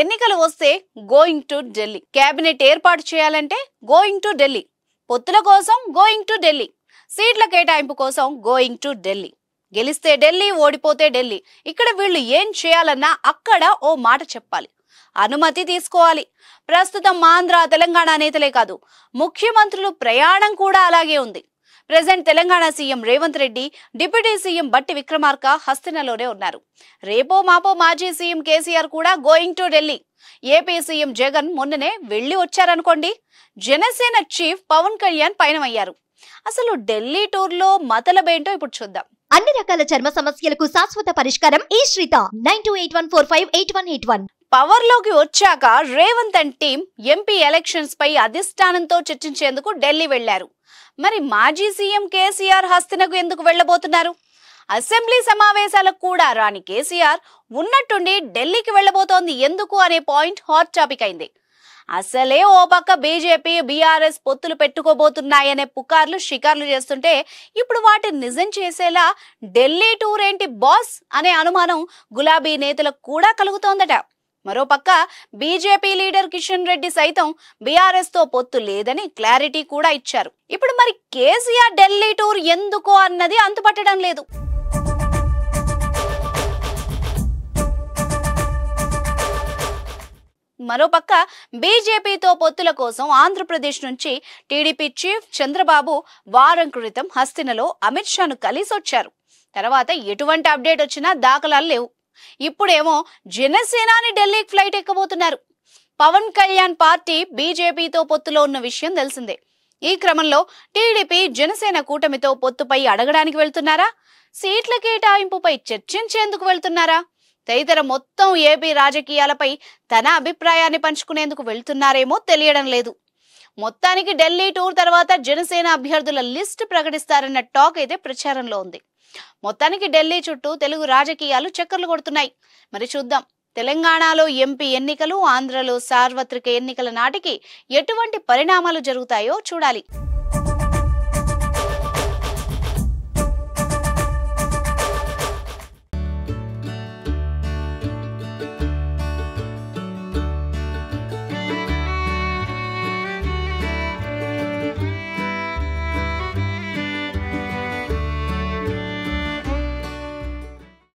ఎన్నికలు వస్తే going to Delhi cabinet ఏర్పాటు చేయాలంటే గోయింగ్ టు ఢిల్లీ పొత్తుల కోసం గోయింగ్ టు ఢిల్లీ సీట్ల కేటాయింపు కోసం గోయింగ్ టు ఢిల్లీ గెలిస్తే ఢిల్లీ ఓడిపోతే ఢిల్లీ ఇక్కడ వీళ్ళు ఏం చేయాలన్నా అక్కడ ఓ మాట చెప్పాలి అనుమతి తీసుకోవాలి ప్రస్తుతం ఆంధ్ర తెలంగాణ నేతలే కాదు ముఖ్యమంత్రులు ప్రయాణం కూడా అలాగే ఉంది present Telangana CM Revanth Reddy deputy CM Bhatti Vikramarka హస్తినలోనే ఉన్నారు రేపో మాపో మాజీ సీఎం కేసీఆర్ కూడా going to Delhi AP CM Jagan మొన్ననే వెళ్లి వచ్చారనుకోండి జనసేన చీఫ్ పవన్ కళ్యాణ్ పయనమయ్యారు అసలు ఢిల్లీ టూర్లో మతలబేంటో ఇప్పుడు చూద్దాం అన్ని రకాల చర్మ సమస్యలకు శాశ్వత పరిష్కారం ఈ శ్రీత nine two eight one four five eight one eight one పవర్లోకి వచ్చాక Revanth and team MP elections పై అధిష్టానంతో చర్చించేందుకు ఢిల్లీ వెళ్లారు మరి మాజీ సీఎం కేసీఆర్ హస్తినకు ఎందుకు వెళ్లబోతున్నారు అసెంబ్లీ సమావేశాలకు కూడా రాని కేసీఆర్ ఉన్నట్టుండి ఢిల్లీకి వెళ్లబోతోంది ఎందుకు అనే పాయింట్ హాట్ టాపిక్ అయింది అసలే ఓ పక్క బీజేపీ బీఆర్ఎస్ పొత్తులు పెట్టుకోబోతున్నాయనే పుకార్లు షికార్లు చేస్తుంటే ఇప్పుడు వాటిని నిజం చేసేలా ఢిల్లీ టూర్ ఏంటి బాస్ అనే అనుమానం గులాబీ నేతలకు కూడా కలుగుతోందట మరోపక్క బీజేపీ లీడర్ కిషన్ రెడ్డి సైతం బీఆర్ఎస్ తో పొత్తు లేదని క్లారిటీ కూడా ఇచ్చారు ఇప్పుడు మరి కేసీఆర్ ఢిల్లీ టూర్ ఎందుకు అన్నది అంతుపట్టడం లేదు మరోపక్క బీజేపీతో పొత్తుల కోసం ఆంధ్రప్రదేశ్ నుంచి టీడీపీ చీఫ్ చంద్రబాబు వారం క్రితం హస్తినలో అమిత్ షాను కలిసొచ్చారు తర్వాత ఎటువంటి అప్డేట్ వచ్చినా దాఖలాలు లేవు ఇప్పుడేమో జనసేనాని ఢిల్లీకి ఫ్లైట్ ఎక్కబోతున్నారు పవన్ కళ్యాణ్ పార్టీ బీజేపీతో పొత్తులో ఉన్న విషయం తెలిసిందే ఈ క్రమంలో టీడీపీ జనసేన కూటమితో పొత్తుపై అడగడానికి వెళ్తున్నారా సీట్ల కేటాయింపుపై చర్చించేందుకు వెళ్తున్నారా తదితర మొత్తం ఏపీ రాజకీయాలపై తన అభిప్రాయాన్ని పంచుకునేందుకు వెళ్తున్నారేమో తెలియడం లేదు మొత్తానికి ఢిల్లీ టూర్ తర్వాత జనసేన అభ్యర్థుల లిస్ట్ ప్రకటిస్తారన్న టాక్ అయితే ప్రచారంలో ఉంది మొత్తానికి ఢిల్లీ చుట్టూ తెలుగు రాజకీయాలు చక్కర్లు కొడుతున్నాయి మరి చూద్దాం తెలంగాణలో ఎంపీ ఎన్నికలు ఆంధ్రలో సార్వత్రిక ఎన్నికల నాటికి ఎటువంటి పరిణామాలు జరుగుతాయో చూడాలి